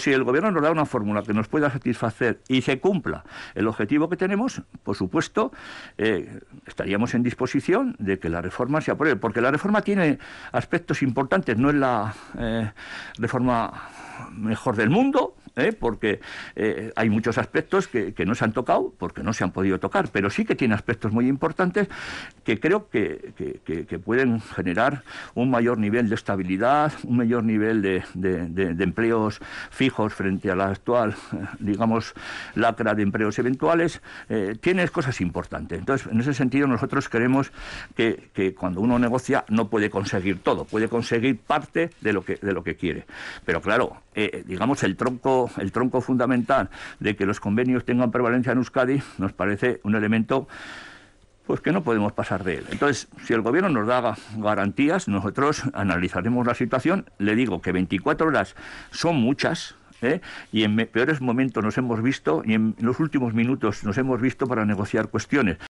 Si el gobierno nos da una fórmula que nos pueda satisfacer y se cumpla el objetivo que tenemos, por supuesto, eh, estaríamos en disposición de que la reforma se apruebe, porque la reforma tiene aspectos importantes, no es la eh, reforma mejor del mundo, ¿eh? porque eh, hay muchos aspectos que, no se han tocado porque no se han podido tocar, pero sí que tiene aspectos muy importantes que creo que, pueden generar un mayor nivel de estabilidad, un mayor nivel de, empleos fijos frente a la actual, eh, digamos, lacra de empleos eventuales. tiene cosas importantes. Entonces, en ese sentido, nosotros queremos que, cuando uno negocia no puede conseguir todo, puede conseguir parte de lo que, de lo que quiere. Pero claro, digamos, el tronco el tronco fundamental de que los convenios tengan prevalencia en Euskadi, nos parece un elemento pues que no podemos pasar de él. Entonces, si el gobierno nos da garantías, nosotros analizaremos la situación. Le digo que 24 horas son muchas, ¿eh? y en peores momentos nos hemos visto y en los últimos minutos nos hemos visto para negociar cuestiones.